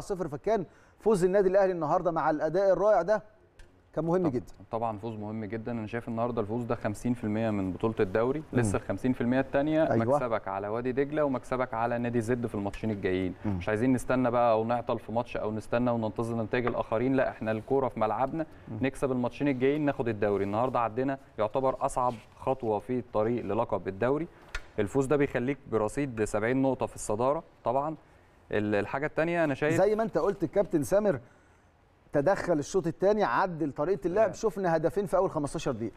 صفر فكان فوز النادي الاهلي النهارده مع الاداء الرائع ده كان مهم طبعًا جدا طبعا فوز مهم جدا انا شايف النهارده الفوز ده 50% من بطوله الدوري مم. لسه ال 50% الثانيه أيوة. مكسبك على وادي دجله ومكسبك على نادي زد في الماتشين الجايين مم. مش عايزين نستنى بقى او نعطل في ماتش او نستنى وننتظر نتائج الاخرين لا احنا الكوره في ملعبنا مم. نكسب الماتشين الجايين ناخد الدوري النهارده عدينا يعتبر اصعب خطوه في الطريق للقب الدوري الفوز ده بيخليك برصيد 70 نقطه في الصداره طبعا الحاجه الثانيه انا شايف زي ما انت قلت الكابتن سامر تدخل الشوط الثاني عدل طريقه اللعب آه. شفنا هدفين في اول 15 دقيقه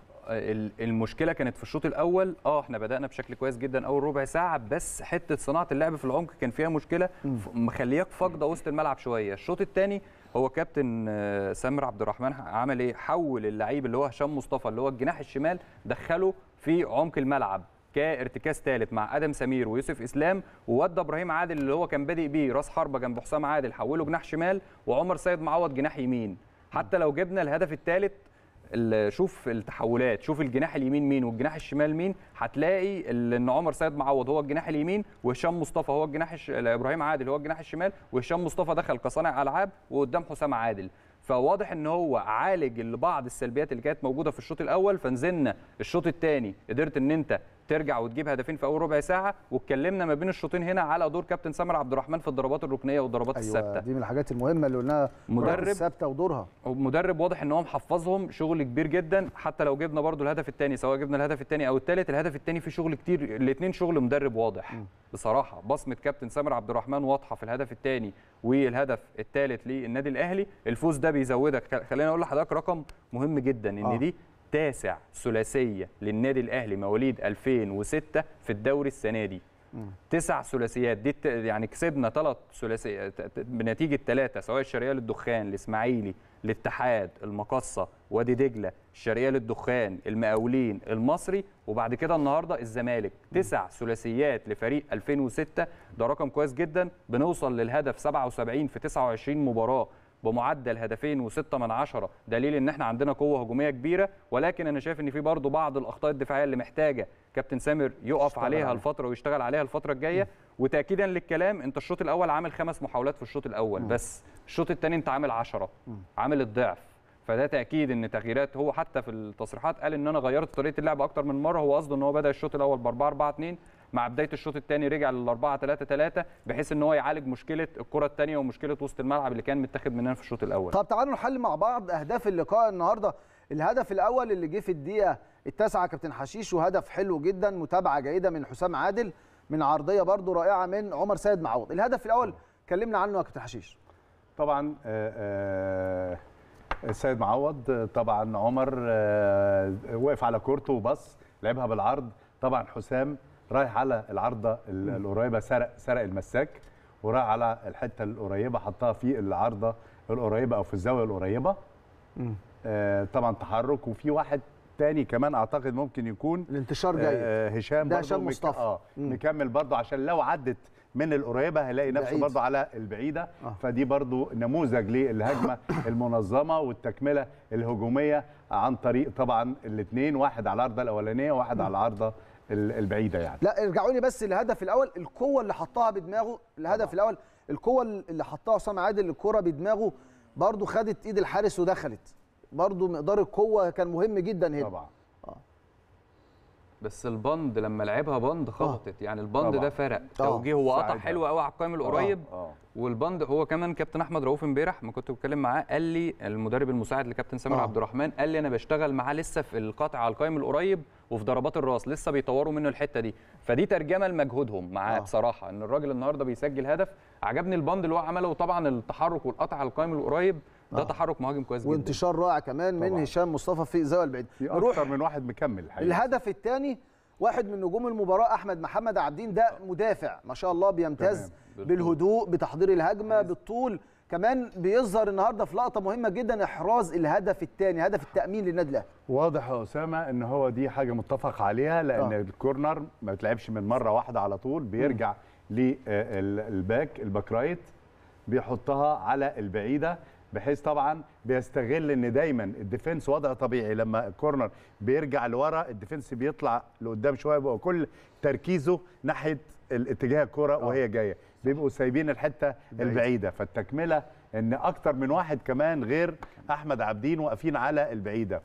المشكله كانت في الشوط الاول اه احنا بدانا بشكل كويس جدا اول ربع ساعه بس حته صناعه اللعب في العمق كان فيها مشكله مخلياك فاقده وسط الملعب شويه الشوط الثاني هو كابتن آه، سامر عبد الرحمن عمل ايه حول اللعيب اللي هو هشام مصطفى اللي هو الجناح الشمال دخله في عمق الملعب كارتكاز ثالث مع ادم سمير ويوسف اسلام وواد ابراهيم عادل اللي هو كان بادئ بيه راس حربه جنب حسام عادل حوله جناح شمال وعمر سيد معوض جناح يمين حتى لو جبنا الهدف الثالث شوف التحولات شوف الجناح اليمين مين والجناح الشمال مين هتلاقي ان عمر سيد معوض هو الجناح اليمين وهشام مصطفى هو الجناح الش... ابراهيم عادل هو الجناح الشمال وهشام مصطفى دخل كصانع العاب وقدام حسام عادل فواضح ان هو عالج بعض السلبيات اللي كانت موجوده في الشوط الاول فنزلنا الشوط الثاني قدرت ان انت ترجع وتجيب هدفين في اول ربع ساعه واتكلمنا ما بين الشوطين هنا على دور كابتن سمر عبد الرحمن في الضربات الركنيه والضربات أيوة الثابته دي من الحاجات المهمه اللي قلناها مدرب الثابته ودورها مدرب واضح ان هو محفظهم شغل كبير جدا حتى لو جبنا برده الهدف الثاني سواء جبنا الهدف الثاني او الثالث الهدف الثاني في شغل كتير الاثنين شغل مدرب واضح م. بصراحه بصمه كابتن سمر عبد الرحمن واضحه في الهدف الثاني والهدف الثالث للنادي الاهلي الفوز ده بيزودك خليني اقول لحضرتك رقم مهم جدا ان آه. دي تاسع ثلاثيه للنادي الاهلي مواليد 2006 في الدوري السنه دي تسع ثلاثيات دي يعني كسبنا ثلاث ثلاثيات بنتيجه ثلاثه سواء الشرقيه للدخان الاسماعيلي الاتحاد المقصه وادي دجله الشرقيه للدخان المقاولين المصري وبعد كده النهارده الزمالك تسع ثلاثيات لفريق 2006 ده رقم كويس جدا بنوصل للهدف 77 في 29 مباراه بمعدل هدفين وستة من عشرة دليل ان احنا عندنا قوه هجوميه كبيره ولكن انا شايف ان في برضه بعض الاخطاء الدفاعيه اللي محتاجه كابتن سامر يقف عليها علي. الفتره ويشتغل عليها الفتره الجايه وتاكيدا للكلام انت الشوط الاول عامل خمس محاولات في الشوط الاول م. بس الشوط الثاني انت عامل 10 عامل الضعف فده تاكيد ان تغييرات هو حتى في التصريحات قال ان انا غيرت طريقه اللعب اكتر من مره هو قصده ان هو بدا الشوط الاول ب 4 4 2 مع بدايه الشوط الثاني رجع لل 4 3 3 بحيث ان هو يعالج مشكله الكره الثانيه ومشكله وسط الملعب اللي كان متاخد مننا في الشوط الاول طب تعالوا نحل مع بعض اهداف اللقاء النهارده الهدف الاول اللي جه في الدقيقه التاسعه كابتن حشيش وهدف حلو جدا متابعه جيده من حسام عادل من عرضيه برده رائعه من عمر سيد معوض الهدف الاول كلمنا عنه يا كابتن حشيش طبعا السيد آه، آه، معوض طبعا عمر آه، وقف على كورته وبص لعبها بالعرض طبعا حسام رايح على العارضه القريبه سرق سرق المساك وراح على الحته القريبه حطها في العارضه القريبه او في الزاويه القريبه آه طبعا تحرك وفي واحد تاني كمان اعتقد ممكن يكون الانتشار آه، جاي آه هشام ده هشام مصطفى اه مكمل برضه عشان لو عدت من القريبه هيلاقي نفسه برضه على البعيده آه. فدي برضه نموذج للهجمه المنظمه والتكمله الهجوميه عن طريق طبعا الاثنين واحد على العارضه الاولانيه وواحد على العارضه البعيده يعني لا ارجعوا لي بس الهدف الاول القوه اللي حطها بدماغه الهدف طبعا. الاول القوه اللي حطها عصام عادل الكره بدماغه برضو خدت ايد الحارس ودخلت برضو مقدار القوه كان مهم جدا هنا طبعا بس البند لما لعبها بند آه. خبطت يعني البند ده فرق توجيه هو قطع حلو قوي على القائم آه. القريب آه. والبند هو كمان كابتن احمد رؤوف امبارح ما كنت بتكلم معاه قال لي المدرب المساعد لكابتن سامر عبد الرحمن قال لي انا بشتغل معاه لسه في القطع على القائم القريب وفي ضربات الراس لسه بيطوروا منه الحته دي فدي ترجمه لمجهودهم معاه بصراحه ان الراجل النهارده بيسجل هدف عجبني البند اللي هو عمله وطبعا التحرك والقطع على القائم القريب ده آه. تحرك مهاجم كويس جدا وانتشار رائع كمان من طبعا. هشام مصطفى في الزاويه البعيده اكتر من واحد مكمل الحقيقة. الهدف الثاني واحد من نجوم المباراه احمد محمد عبدين ده مدافع ما شاء الله بيمتاز بالهدوء بتحضير الهجمه بالطول كمان بيظهر النهارده في لقطه مهمه جدا احراز الهدف الثاني هدف التامين للنادي الاهلي واضح يا اسامه ان هو دي حاجه متفق عليها لان آه. الكورنر ما بتلعبش من مره واحده على طول بيرجع للباك آه، الباك رايت بيحطها على البعيده بحيث طبعا بيستغل ان دايما الديفنس وضع طبيعي لما الكورنر بيرجع لورا الديفنس بيطلع لقدام شويه بيبقى كل تركيزه ناحيه الاتجاه الكره آه. وهي جايه بيبقوا سايبين الحته البعيده فالتكمله ان اكتر من واحد كمان غير احمد عابدين واقفين على البعيده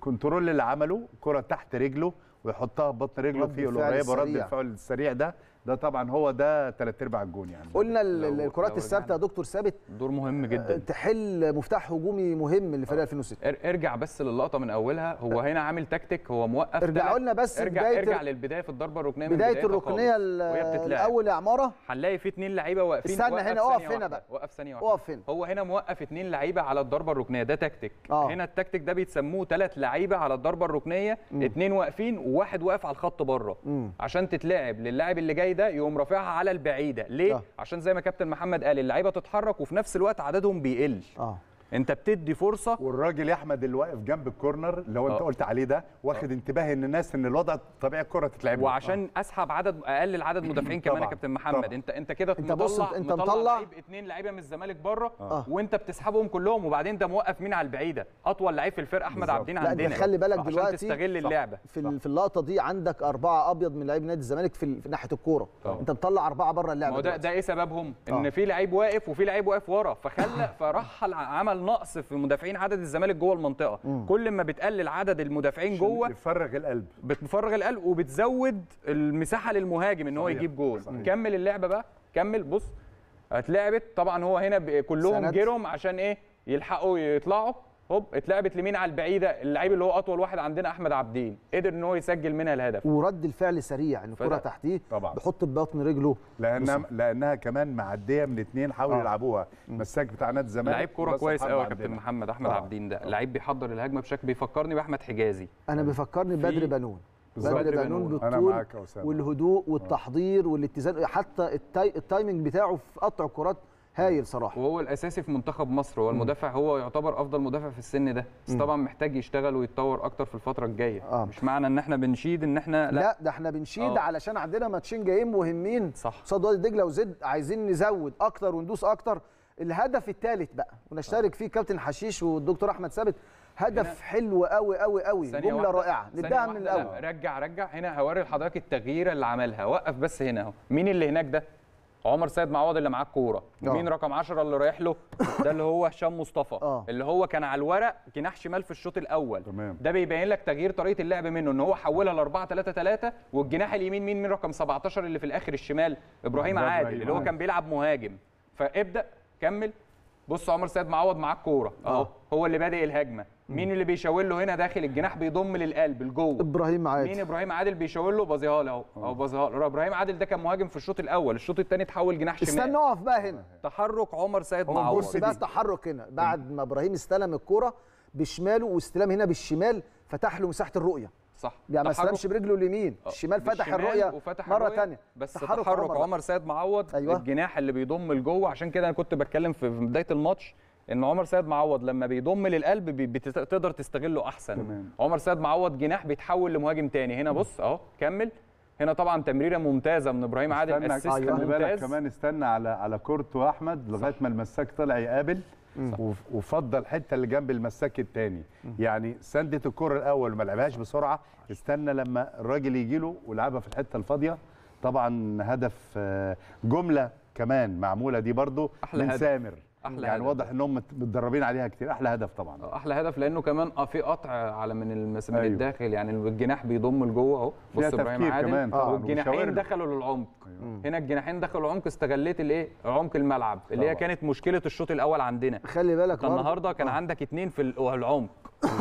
كنترول اللي عمله كره تحت رجله ويحطها بطن رجله في القريبه رد الفعل السريع ده ده طبعا هو ده ثلاث ارباع الجون يعني قلنا الكرات يعني الثابته يا دكتور ثابت دور مهم جدا آه، تحل مفتاح هجومي مهم لفريق 2006 آه. ارجع بس للقطه من اولها هو آه. هنا عامل تكتيك هو موقف ارجع قلنا بس ارجع بداية ارجع للبدايه في الضربه الركنيه بدايه, بداية الركنيه الاول يا عماره هنلاقي في اثنين لعيبه واقفين استنى هنا اقف هنا بقى وقف ثانيه واحده اقف هنا هو هنا موقف اثنين لعيبه على الضربه الركنيه ده تكتيك آه. هنا التكتيك ده بيتسموه ثلاث لعيبه على الضربه الركنيه اثنين واقفين وواحد واقف على الخط بره عشان تتلعب للاعب اللي جاي البعيده يقوم رافعها على البعيده ليه أه. عشان زي ما كابتن محمد قال اللعيبه تتحرك وفي نفس الوقت عددهم بيقل أه. انت بتدي فرصه والراجل يا احمد اللي واقف جنب الكورنر اللي هو انت آه. قلت عليه ده واخد آه. انتباه ان الناس ان الوضع طبيعي الكره تتلعب وعشان أوه. اسحب عدد اقلل عدد مدافعين كمان يا كابتن محمد طبعًا. انت انت كده انت بص انت مطلع, لعيب اثنين لعيبه من الزمالك بره أوه. آه. وانت بتسحبهم كلهم وبعدين انت موقف مين على البعيده اطول لعيب في الفرقه احمد عبدين عندنا لا خلي بالك دلوقتي عشان تستغل اللعبه في, في اللقطه دي عندك اربعه ابيض من لعيب نادي الزمالك في ناحيه الكوره انت مطلع اربعه بره اللعبه ده ده ايه سببهم ان في لعيب واقف وفي لعيب واقف ورا فخلى فرحل عمل بيحصل نقص في مدافعين عدد الزمالك جوه المنطقه مم. كل ما بتقلل عدد المدافعين جوه بتفرغ القلب بتفرغ القلب وبتزود المساحه للمهاجم ان هو يجيب جول كمل اللعبه بقى كمل بص اتلعبت طبعا هو هنا كلهم جيرهم عشان ايه يلحقوا يطلعوا هوب اتلعبت لمين على البعيده اللعيب اللي هو اطول واحد عندنا احمد عبدين قدر ان هو يسجل منها الهدف ورد الفعل سريع ان الكره تحتيه طبعا بيحط ببطن رجله لانها لانها كمان معديه من اثنين حاولوا آه. يلعبوها مساك بتاع نادي الزمالك لعيب كوره كويس قوي يا كابتن محمد احمد آه. عبدين ده لعيب بيحضر الهجمه بشكل بيفكرني باحمد حجازي انا بيفكرني بدر بنون بدر بنون بالطول والهدوء آه. والتحضير والاتزان حتى التايمنج بتاعه في قطع الكرات هايل صراحه وهو الاساسي في منتخب مصر هو المدافع هو يعتبر افضل مدافع في السن ده بس طبعا محتاج يشتغل ويتطور اكتر في الفتره الجايه آه. مش معنى ان احنا بنشيد ان احنا لا, لا ده احنا بنشيد أوه. علشان عندنا ماتشين جايين مهمين صح قصاد وادي دجله وزد عايزين نزود اكتر وندوس اكتر الهدف الثالث بقى ونشترك آه. فيه كابتن حشيش والدكتور احمد ثابت هدف حلو قوي قوي قوي جمله رائعه نديها من الاول رجع رجع هنا هوري لحضرتك التغييره اللي عملها وقف بس هنا اهو مين اللي هناك ده عمر سيد معوض اللي معاه الكوره آه. مين رقم 10 اللي رايح له ده اللي هو هشام مصطفى أوه. اللي هو كان على الورق جناح شمال في الشوط الاول تمام. ده بيبين لك تغيير طريقه اللعب منه ان هو حولها ل 4 3 3 والجناح اليمين مين مين رقم 17 اللي في الاخر الشمال ابراهيم عادل إبراهيم. اللي هو كان بيلعب مهاجم فابدا كمل بص عمر سيد معوض معاه الكوره آه. اهو هو اللي بادئ الهجمه مين اللي بيشاور له هنا داخل الجناح بيضم للقلب لجوه ابراهيم عادل مين ابراهيم عادل بيشاور له باظيها له اهو او آه. باظيها له ابراهيم عادل ده كان مهاجم في الشوط الاول الشوط الثاني اتحول جناح شمال استنى اقف بقى هنا تحرك عمر سيد معوض بص بقى التحرك هنا بعد ما ابراهيم استلم الكوره بشماله واستلام هنا بالشمال فتح له مساحه الرؤيه صح يعني ما استلمش برجله اليمين آه. الشمال فتح الرؤيه وفتح مره ثانيه بس تحرك, تحرك عمر سيد معوض أيوة. الجناح اللي بيضم لجوه عشان كده انا كنت بتكلم في بدايه الماتش ان عمر سيد معوض لما بيضم للقلب بتقدر تستغله احسن تمام. عمر سيد معوض جناح بيتحول لمهاجم تاني هنا بص اهو كمل هنا طبعا تمريره ممتازه من ابراهيم عادل اسيست آه، يعني ممتاز بالك كمان استنى على على كورتو احمد لغايه ما المساك طلع يقابل وفضل الحته اللي جنب المساك الثاني يعني سندت الكره الاول ما لعبهاش بسرعه استنى لما الراجل يجي له ولعبها في الحته الفاضيه طبعا هدف آه، جمله كمان معموله دي برضو أحلى من هدف. سامر احلى يعني هدف. واضح ان هم متدربين عليها كتير احلى هدف طبعا آه، احلى هدف لانه كمان اه في قطع على من المس... أيوه. الداخل يعني الجناح بيضم لجوه اهو بص ابراهيم عادل كمان آه. والجناحين دخلوا للعمق أيوه. هنا الجناحين دخلوا العمق استغليت الايه عمق الملعب طبعا. اللي هي كانت مشكله الشوط الاول عندنا خلي بالك النهارده كان أوه. عندك اتنين في العمق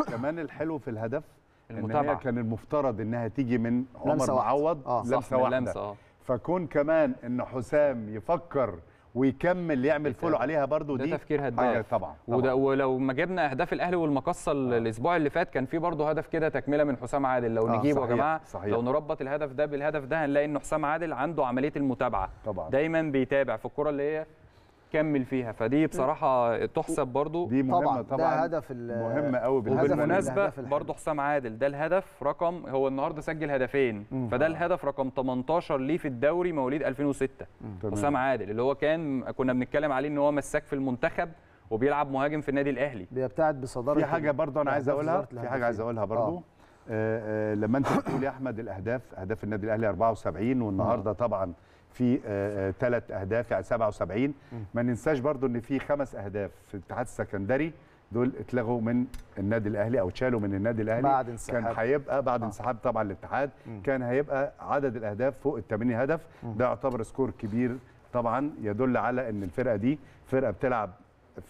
كمان الحلو في الهدف المتابعه إن هي كان المفترض انها تيجي من عمر معوض آه. لمسه واحده آه. فكون كمان ان حسام يفكر ويكمل يعمل إيه، فولو عليها برضو دي تفكير هداف طبعا, طبعا. وده ولو ما جبنا اهداف الاهلي والمقصه آه. الاسبوع اللي فات كان في برضو هدف كده تكمله من حسام عادل لو آه نجيبه يا جماعه صحيح. لو نربط الهدف ده بالهدف ده هنلاقي ان حسام عادل عنده عمليه المتابعه طبعا. دايما بيتابع في الكره اللي هي كمل فيها فدي بصراحه تحسب برضو دي مهمه طبعا, طبعا ده هدف مهم قوي بالمناسبه برضو حسام عادل ده الهدف رقم هو النهارده سجل هدفين فده الهدف رقم 18 ليه في الدوري مواليد 2006 حسام عادل اللي هو كان كنا بنتكلم عليه ان هو مساك في المنتخب وبيلعب مهاجم في النادي الاهلي بيبتعد بصداره في حاجه برضو انا يعني عايز اقولها في حاجه عايز اقولها برضو آه. آه. آه لما انت بتقول يا احمد الاهداف اهداف النادي الاهلي 74 والنهارده طبعا في ثلاث آه، آه، اهداف يعني 77 ما ننساش برضو ان في خمس اهداف في الاتحاد السكندري دول اتلغوا من النادي الاهلي او اتشالوا من النادي الاهلي بعد انسحاب كان هيبقى بعد آه. انسحاب طبعا الاتحاد كان هيبقى عدد الاهداف فوق ال 80 هدف ده يعتبر سكور كبير طبعا يدل على ان الفرقه دي فرقه بتلعب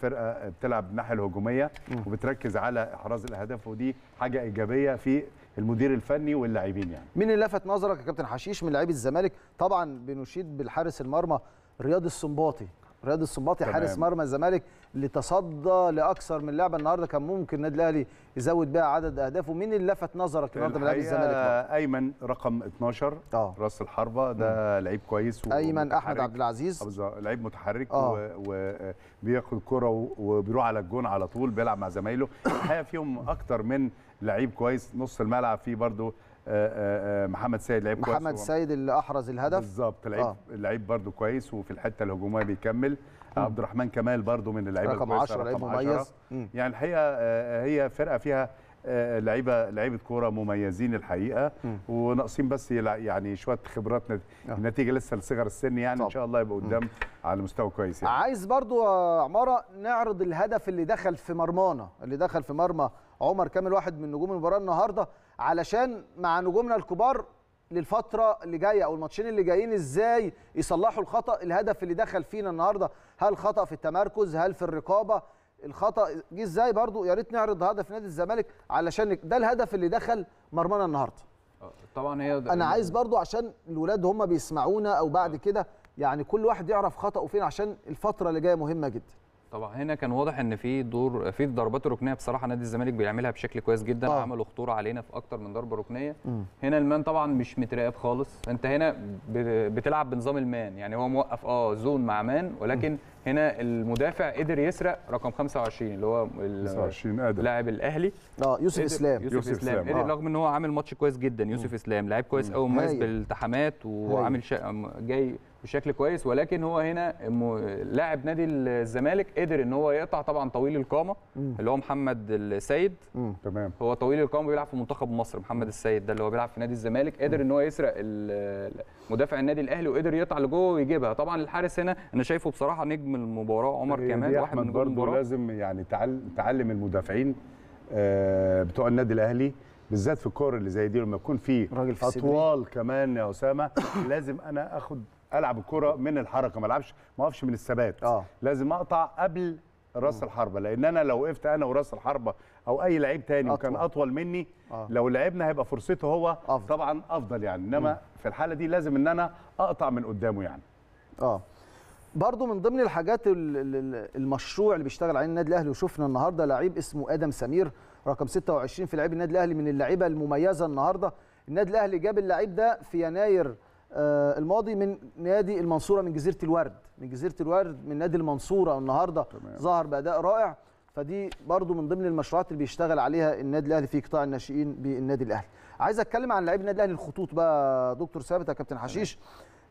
فرقه بتلعب الناحيه الهجوميه وبتركز على احراز الاهداف ودي حاجه ايجابيه في المدير الفني واللاعبين يعني مين اللي لفت نظرك يا كابتن حشيش من لاعبي الزمالك طبعا بنشيد بالحارس المرمى رياض السنباطي رياض الصباطي حارس مرمى الزمالك اللي تصدى لاكثر من لعبه النهارده كان ممكن النادي الاهلي يزود بيها عدد اهدافه مين اللي لفت نظرك النهارده من لعيب الزمالك بقى؟ ايمن رقم 12 اه راس الحربه ده لعيب كويس و... ايمن احمد عبد العزيز لعيب متحرك وبياخد آه. و... الكره وبيروح على الجون على طول بيلعب مع زمايله الحقيقه فيهم اكتر من لعيب كويس نص الملعب فيه برضو آه، آه، آه، محمد سيد لعيب كويس محمد سيد اللي احرز الهدف بالظبط لعيب آه. لعيب برده كويس وفي الحته الهجوميه بيكمل عبد الرحمن كمال برده من اللعيبه رقم 10 لعيب مميز يعني الحقيقه هي فرقه فيها لعيبه لعيبه كوره مميزين الحقيقه وناقصين بس يعني شويه خبرات نتيجه لسه لصغر السن يعني طب. ان شاء الله يبقى قدام على مستوى كويس يعني. عايز برضو يا عماره نعرض الهدف اللي دخل في مرمانا اللي دخل في مرمى عمر كامل واحد من نجوم المباراه النهارده علشان مع نجومنا الكبار للفتره اللي جايه او الماتشين اللي جايين ازاي يصلحوا الخطا الهدف اللي دخل فينا النهارده هل خطا في التمركز هل في الرقابه الخطا جه ازاي برضو يا ريت نعرض هدف نادي الزمالك علشان ده الهدف اللي دخل مرمانا النهارده آه، طبعا هي انا عايز برضو عشان الولاد هم بيسمعونا او بعد آه. كده يعني كل واحد يعرف خطأه فين عشان الفتره اللي جايه مهمه جدا طبعا هنا كان واضح ان في دور في ضربات ركنيه بصراحه نادي الزمالك بيعملها بشكل كويس جدا آه. عملوا خطوره علينا في اكتر من ضربه ركنيه م. هنا المان طبعا مش متراقب خالص انت هنا بتلعب بنظام المان يعني هو موقف اه زون مع مان ولكن م. هنا المدافع قدر يسرق رقم 25 اللي هو 25 ادم لاعب الاهلي اه يوسف اسلام يوسف, اسلام, آه. رغم ان هو عامل ماتش كويس جدا يوسف اسلام لاعب كويس قوي مميز بالالتحامات وعامل شا... جاي بشكل كويس ولكن هو هنا لاعب نادي الزمالك قدر ان هو يقطع طبعا طويل القامه اللي هو محمد السيد تمام هو طويل القامه بيلعب في منتخب مصر محمد السيد ده اللي هو بيلعب في نادي الزمالك قدر ان هو يسرق مدافع النادي الاهلي وقدر يطلع لجوه ويجيبها طبعا الحارس هنا انا شايفه بصراحه نجم المباراه عمر إيه، كمال واحد من برضه المباراه لازم يعني تعلم المدافعين آه، بتوع النادي الاهلي بالذات في الكور اللي زي دي لما يكون في, في اطوال كمان يا اسامه لازم انا اخد العب الكره من الحركه ما العبش ما اقفش من الثبات آه. لازم اقطع قبل راس الحربه لان انا لو وقفت انا وراس الحربه او اي لعيب تاني أطول. وكان اطول مني آه. لو لعبنا هيبقى فرصته هو أفضل. طبعا افضل يعني انما م. في الحاله دي لازم ان انا اقطع من قدامه يعني اه برضه من ضمن الحاجات المشروع اللي بيشتغل عليه النادي الاهلي وشفنا النهارده لعيب اسمه ادم سمير رقم 26 في لعيب النادي الاهلي من اللعيبه المميزه النهارده النادي الاهلي جاب اللعيب ده في يناير آه، الماضي من نادي المنصوره من جزيره الورد من جزيره الورد من نادي المنصوره النهارده ظهر باداء رائع فدي برضو من ضمن المشروعات اللي بيشتغل عليها النادي الاهلي في قطاع الناشئين بالنادي الاهلي عايز اتكلم عن لعيب النادي الاهلي الخطوط بقى دكتور ثابت يا كابتن حشيش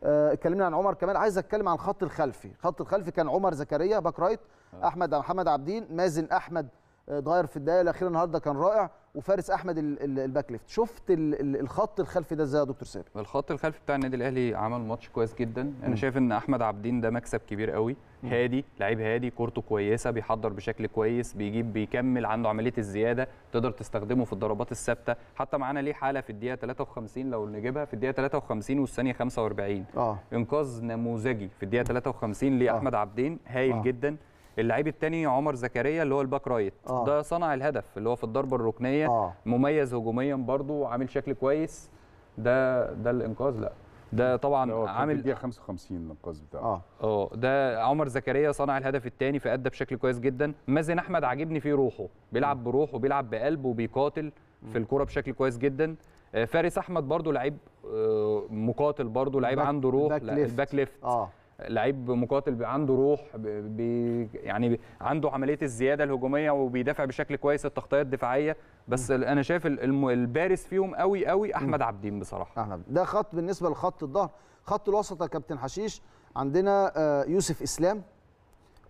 آه، اتكلمنا عن عمر كمال عايز اتكلم عن الخط الخلفي الخط الخلفي كان عمر زكريا باك رايت آه. احمد محمد عبدين مازن احمد اتغير آه، في الدقائق الاخيره النهارده كان رائع وفارس احمد الباك ليفت شفت الخط الخلفي ده ازاي يا دكتور سامي الخط الخلفي بتاع النادي الاهلي عمل ماتش كويس جدا انا م. شايف ان احمد عابدين ده مكسب كبير قوي هادي لعيب هادي كورته كويسه بيحضر بشكل كويس بيجيب بيكمل عنده عمليه الزياده تقدر تستخدمه في الضربات الثابته حتى معانا ليه حاله في الدقيقه 53 لو نجيبها في الدقيقه 53 والثانيه 45 اه انقاذ نموذجي في الدقيقه 53 لاحمد آه. عابدين هايل آه. جدا اللعيب الثاني عمر زكريا اللي هو الباك رايت آه. ده صنع الهدف اللي هو في الضربه الركنيه آه. مميز هجوميا برضو عامل شكل كويس ده ده الانقاذ لا ده طبعا عامل دقيقه 55 الانقاذ بتاعه اه اه ده عمر زكريا صنع الهدف الثاني فادى بشكل كويس جدا مازن احمد عاجبني فيه روحه بيلعب بروحه بيلعب بقلبه وبيقاتل في الكوره بشكل كويس جدا آه، فارس احمد برضو لعيب آه، مقاتل برضو لعيب عنده روح الباك ليفت, الباك ليفت. آه. لعيب مقاتل عنده روح بي يعني عنده عمليه الزياده الهجوميه وبيدافع بشكل كويس التغطيه الدفاعيه بس م. انا شايف البارز فيهم قوي قوي احمد عبدين بصراحه احمد ده خط بالنسبه لخط الظهر خط الوسط يا كابتن حشيش عندنا آه، يوسف اسلام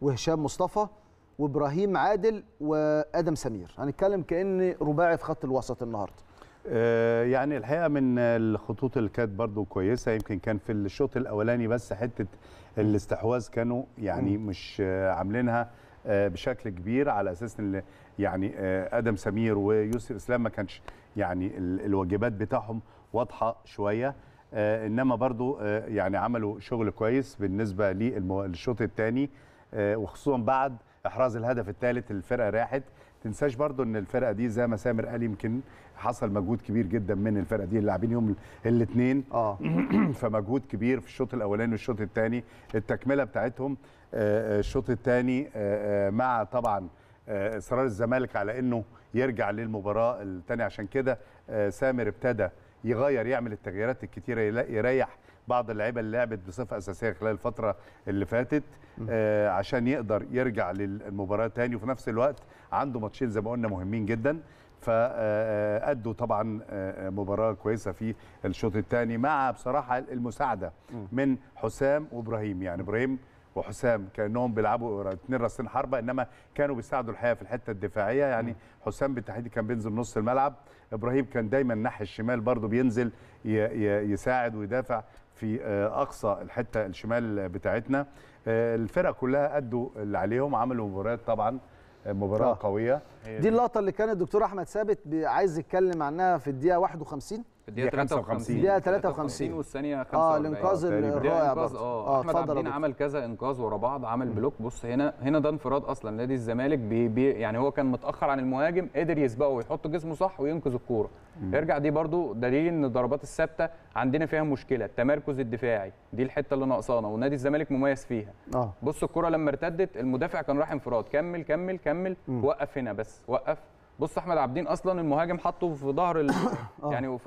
وهشام مصطفى وابراهيم عادل وادم سمير هنتكلم كان رباعي في خط الوسط النهارده آه، يعني الحقيقه من الخطوط اللي كانت برضو كويسه يمكن كان في الشوط الاولاني بس حته الاستحواذ كانوا يعني مش عاملينها آه، بشكل كبير على اساس ان يعني آه، ادم سمير ويوسف اسلام ما كانش يعني الواجبات بتاعهم واضحه شويه انما برضو يعني عملوا شغل كويس بالنسبه للشوط الثاني وخصوصا بعد احراز الهدف الثالث الفرقه راحت تنساش برضو ان الفرقه دي زي ما سامر قال يمكن حصل مجهود كبير جدا من الفرقه دي اللاعبين يوم الاثنين اه فمجهود كبير في الشوط الاولاني والشوط الثاني التكمله بتاعتهم آه، آه، الشوط الثاني آه، مع طبعا اصرار الزمالك على انه يرجع للمباراه الثانيه عشان كده سامر ابتدى يغير يعمل التغييرات الكتيره يريح بعض اللعيبه اللي لعبت بصفه اساسيه خلال الفتره اللي فاتت آه عشان يقدر يرجع للمباراه تاني وفي نفس الوقت عنده ماتشين زي ما قلنا مهمين جدا فادوا آه، آه، طبعا آه، مباراه كويسه في الشوط الثاني مع بصراحه المساعده من حسام وابراهيم يعني ابراهيم وحسام كانهم بيلعبوا اثنين راسين حربه انما كانوا بيساعدوا الحقيقه في الحته الدفاعيه يعني حسام بالتحديد كان بينزل نص الملعب ابراهيم كان دايما الناحيه الشمال برضه بينزل يساعد ويدافع في آه، اقصى الحته الشمال بتاعتنا آه، الفرق كلها ادوا اللي عليهم عملوا مباريات طبعا آه، مباراه آه. قويه دي اللقطه اللي كان الدكتور احمد ثابت عايز يتكلم عنها في الدقيقه 51 الدقيقه 53 الدقيقه 53 والثانيه 45 اه الانقاذ الرائع برضه اه احمد عبدين عمل كذا انقاذ ورا بعض عمل بلوك بص هنا هنا ده انفراد اصلا نادي الزمالك بي بي يعني هو كان متاخر عن المهاجم قدر يسبقه ويحط جسمه صح وينقذ الكوره ارجع دي برضه دليل ان الضربات الثابته عندنا فيها مشكله التمركز الدفاعي دي الحته اللي ناقصانا ونادي الزمالك مميز فيها آه. بص الكوره لما ارتدت المدافع كان راح انفراد كمل كمل كمل وقف هنا بس وقف بص احمد عابدين اصلا المهاجم حطه في ظهر آه. يعني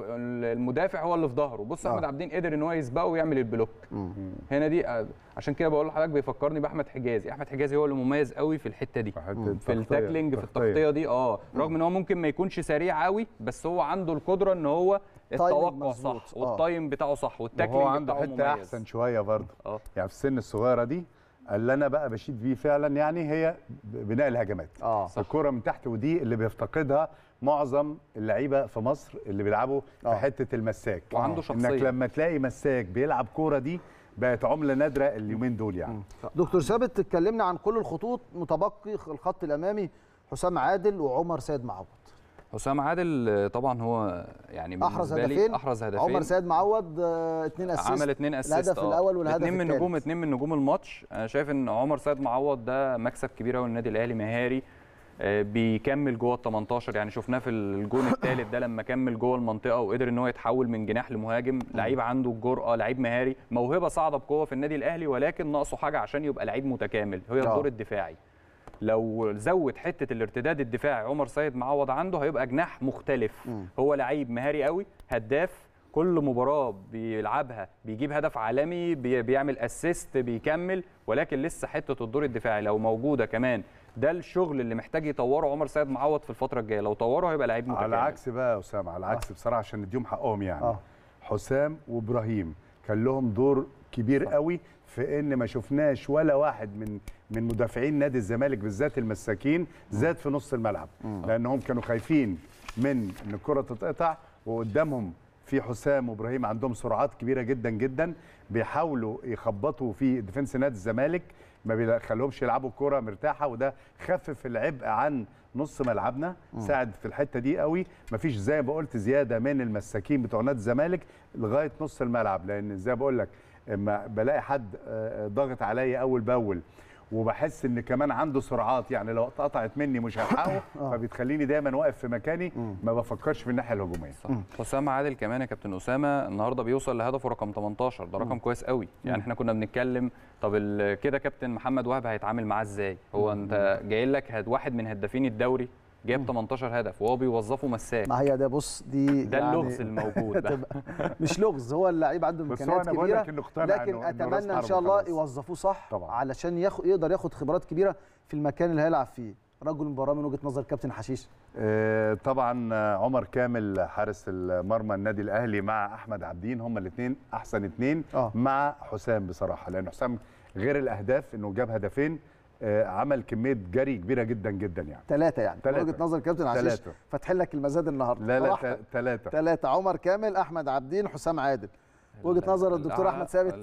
المدافع هو اللي في ظهره بص احمد آه. عابدين قدر ان هو يسبقه ويعمل البلوك هنا دي آه، عشان كده بقول لحضرتك بيفكرني باحمد حجازي احمد حجازي هو اللي مميز قوي في الحته دي في التاكلينج في التغطيه دي اه رغم ان هو ممكن ما يكونش سريع قوي بس هو عنده القدره ان هو التوقع صح والتايم بتاعه صح والتاكلينج بتاعه مميز هو عنده حته احسن شويه برضه يعني في السن الصغيره دي اللي انا بقى بشيد بيه فعلا يعني هي بناء الهجمات آه. الكره من تحت ودي اللي بيفتقدها معظم اللعيبه في مصر اللي بيلعبوا آه. في حته المساك وعنده شخصيه انك لما تلاقي مساك بيلعب كوره دي بقت عمله نادره اليومين دول يعني دكتور ثابت اتكلمنا عن كل الخطوط متبقي الخط الامامي حسام عادل وعمر سيد معوض حسام عادل طبعا هو يعني احرز هدفين احرز هدفين عمر سيد معوض اثنين آه، اسيست عمل اثنين اسيست الهدف آه. الاول والهدف الثاني اثنين من نجوم اثنين من نجوم الماتش انا شايف ان عمر سيد معوض ده مكسب كبير قوي للنادي الاهلي مهاري آه، بيكمل جوه ال 18 يعني شفناه في الجون الثالث ده لما كمل جوه المنطقه وقدر ان هو يتحول من جناح لمهاجم لعيب عنده الجرأه لعيب مهاري موهبه صاعده بقوه في النادي الاهلي ولكن ناقصه حاجه عشان يبقى لعيب متكامل هي الدور الدفاعي لو زود حته الارتداد الدفاعي عمر سيد معوض عنده هيبقى جناح مختلف م. هو لعيب مهاري قوي هداف كل مباراه بيلعبها بيجيب هدف عالمي بيعمل اسيست بيكمل ولكن لسه حته الدور الدفاعي لو موجوده كمان ده الشغل اللي محتاج يطوره عمر سيد معوض في الفتره الجايه لو طوره هيبقى لعيب متكامل على العكس بقى يا اسامه على العكس آه. بصراحه عشان نديهم حقهم يعني آه. حسام وابراهيم كان لهم دور كبير قوي في ان ما شفناش ولا واحد من من مدافعين نادي الزمالك بالذات المساكين زاد في نص الملعب لانهم كانوا خايفين من ان الكره تتقطع وقدامهم في حسام وابراهيم عندهم سرعات كبيره جدا جدا بيحاولوا يخبطوا في ديفنس نادي الزمالك ما بيخليهمش يلعبوا كرة مرتاحة وده خفف العبء عن نص ملعبنا ساعد في الحته دي قوي مفيش زي ما قلت زياده من المساكين بتوع نادي الزمالك لغايه نص الملعب لان زي ما بقول لك اما بلاقي حد آه، آه، ضاغط عليا اول باول وبحس ان كمان عنده سرعات يعني لو اتقطعت مني مش هلحقه آه. فبتخليني دايما واقف في مكاني ما بفكرش في الناحيه الهجوميه صح عادل كمان يا كابتن اسامه النهارده بيوصل لهدفه رقم 18 ده رقم كويس قوي يعني احنا كنا بنتكلم طب كده كابتن محمد وهب هيتعامل معاه ازاي هو انت جاي لك واحد من هدافين الدوري جاب 18 هدف وهو بيوظفه مساك ما هي ده بص دي ده يعني اللغز الموجود ده مش لغز هو اللعيب عنده امكانيات كبيره لكن اتمنى ان شاء الله يوظفوه صح طبعا. علشان ياخد يقدر ياخد خبرات كبيره في المكان اللي هيلعب فيه رجل المباراه من وجهه نظر كابتن حشيش آه، طبعا آه، عمر كامل حارس المرمى النادي الاهلي مع احمد عبدين هما الاثنين احسن اثنين آه. مع حسام بصراحه لان حسام غير الاهداف انه جاب هدفين آه، عمل كميه جري كبيره جدا جدا يعني ثلاثه يعني تلاتة. وجهه نظر كابتن عشيش فاتح لك المزاد النهارده لا لا ثلاثه ثلاثه عمر كامل احمد عابدين حسام عادل وجهه نظر الدكتور احمد ثابت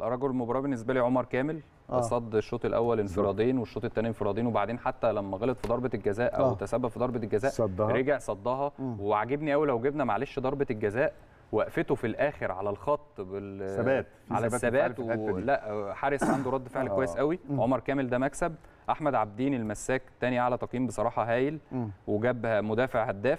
رجل المباراه بالنسبه لي عمر كامل آه. صد الشوط الاول انفرادين والشوط الثاني انفرادين وبعدين حتى لما غلط في ضربه الجزاء او آه. تسبب في ضربه الجزاء صدها. رجع صدها وعاجبني قوي لو جبنا معلش ضربه الجزاء وقفته في الاخر على الخط بال ثبات على الثبات و... لا حارس عنده رد فعل آه. كويس قوي عمر كامل ده مكسب احمد عبدين المساك تاني اعلى تقييم بصراحه هايل وجاب مدافع هداف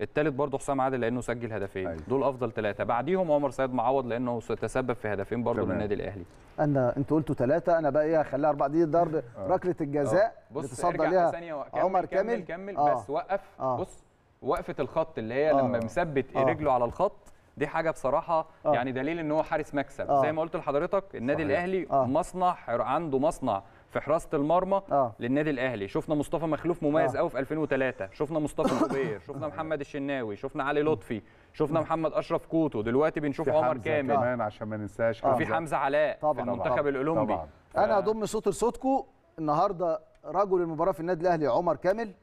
الثالث برضه حسام عادل لانه سجل هدفين أيوة. دول افضل ثلاثه بعديهم عمر سيد معوض لانه تسبب في هدفين برضه للنادي الاهلي انا انتوا قلتوا ثلاثه انا بقى ايه هخليها اربعه دي ضرب آه. آه. ركله الجزاء اللي تصدى ليها عمر كامل كمل, كمل, كمل بس وقف بص وقفه الخط اللي هي لما مثبت رجله على الخط دي حاجه بصراحه آه. يعني دليل ان هو حارس مكسب آه. زي ما قلت لحضرتك النادي صحيح. الاهلي آه. مصنع عنده مصنع في حراسه المرمى آه. للنادي الاهلي شفنا مصطفى مخلوف مميز قوي آه. في 2003 شفنا مصطفى جوبير شفنا محمد الشناوي شفنا علي لطفي شفنا محمد اشرف كوتو دلوقتي بنشوف عمر كامل كمان عشان ما ننساش وفي حمزه علاء طبعًا. في المنتخب الاولمبي طبعًا. ف... انا اضم صوت لصوتكم النهارده رجل المباراه في النادي الاهلي عمر كامل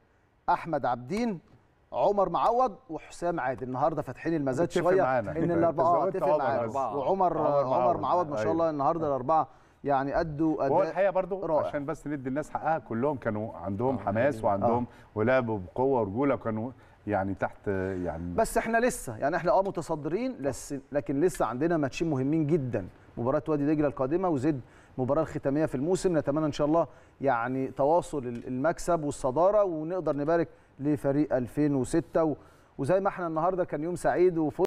احمد عبدين عمر معوض وحسام عادل النهارده فاتحين المزاد شويه ان الاربعه اتفق معانا وعمر عمر معوض ما شاء الله أيوه. النهارده الاربعه يعني ادوا اداء الحقيقه برضو رائع. عشان بس ندي الناس حقها كلهم كانوا عندهم آه، حماس أيوه. وعندهم آه. ولعبوا بقوه ورجوله وكانوا يعني تحت يعني بس احنا لسه يعني احنا اه متصدرين لس لكن لسه عندنا ماتشين مهمين جدا مباراه وادي دجله القادمه وزد المباراه الختاميه في الموسم نتمنى ان شاء الله يعني تواصل المكسب والصداره ونقدر نبارك لفريق 2006 وزي ما احنا النهارده كان يوم سعيد وفوز